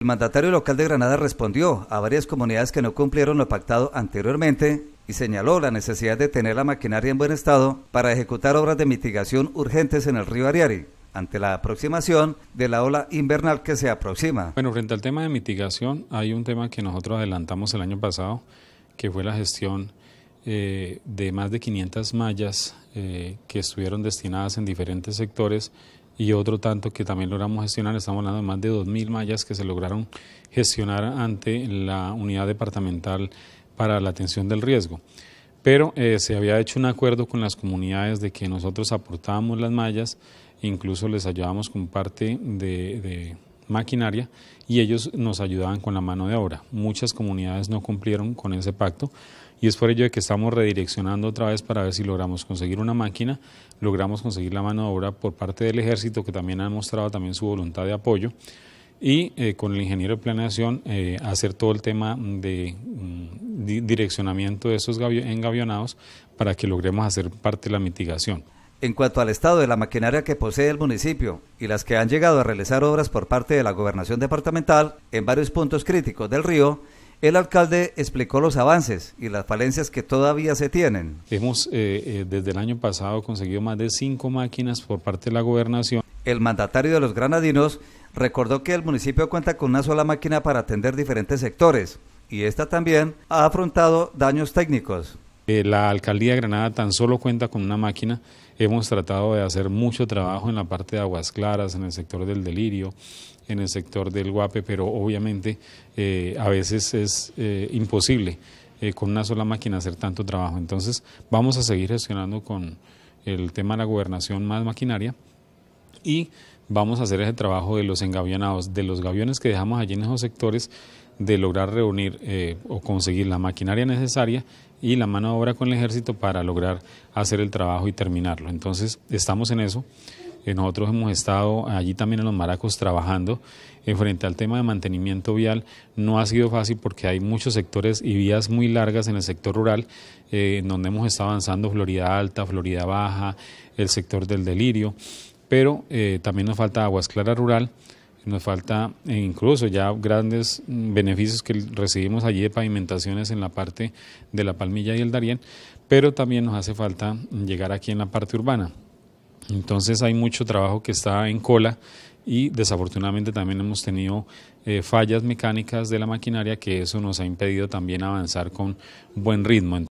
El mandatario local de Granada respondió a varias comunidades que no cumplieron lo pactado anteriormente y señaló la necesidad de tener la maquinaria en buen estado para ejecutar obras de mitigación urgentes en el río Ariari ante la aproximación de la ola invernal que se aproxima. Bueno, frente al tema de mitigación, hay un tema que nosotros adelantamos el año pasado, que fue la gestión eh, de más de 500 mallas eh, que estuvieron destinadas en diferentes sectores y otro tanto que también logramos gestionar. Estamos hablando de más de 2.000 mallas que se lograron gestionar ante la unidad departamental para la atención del riesgo. Pero eh, se había hecho un acuerdo con las comunidades de que nosotros aportábamos las mallas, incluso les ayudábamos con parte de maquinaria y ellos nos ayudaban con la mano de obra. Muchas comunidades no cumplieron con ese pacto y es por ello que estamos redireccionando otra vez para ver si logramos conseguir una máquina, logramos conseguir la mano de obra por parte del ejército que también ha mostrado también su voluntad de apoyo y eh, con el ingeniero de planeación eh, hacer todo el tema de mm, direccionamiento de esos engavionados para que logremos hacer parte de la mitigación en cuanto al estado de la maquinaria que posee el municipio y las que han llegado a realizar obras por parte de la gobernación departamental en varios puntos críticos del río, el alcalde explicó los avances y las falencias que todavía se tienen. Hemos eh, eh, desde el año pasado conseguido más de cinco máquinas por parte de la gobernación. El mandatario de los granadinos recordó que el municipio cuenta con una sola máquina para atender diferentes sectores y esta también ha afrontado daños técnicos. Eh, la alcaldía de Granada tan solo cuenta con una máquina. Hemos tratado de hacer mucho trabajo en la parte de aguas claras, en el sector del delirio, en el sector del guape, pero obviamente eh, a veces es eh, imposible con una sola máquina hacer tanto trabajo. Entonces vamos a seguir gestionando con el tema de la gobernación más maquinaria y vamos a hacer ese trabajo de los engavionados, de los gaviones que dejamos allí en esos sectores, de lograr reunir eh, o conseguir la maquinaria necesaria y la mano de obra con el ejército para lograr hacer el trabajo y terminarlo. Entonces, estamos en eso. Eh, nosotros hemos estado allí también en los Maracos trabajando en eh, frente al tema de mantenimiento vial. No ha sido fácil porque hay muchos sectores y vías muy largas en el sector rural, en donde hemos estado avanzando Florida Alta, Florida Baja, el sector del Delirio, pero también nos falta Aguas clara Rural nos falta eh, incluso ya grandes mm, beneficios que recibimos allí de pavimentaciones en la parte de la Palmilla y el Darién, pero también nos hace falta llegar aquí en la parte urbana. Entonces hay mucho trabajo que está en cola y desafortunadamente también hemos tenido eh, fallas mecánicas de la maquinaria que eso nos ha impedido también avanzar con buen ritmo.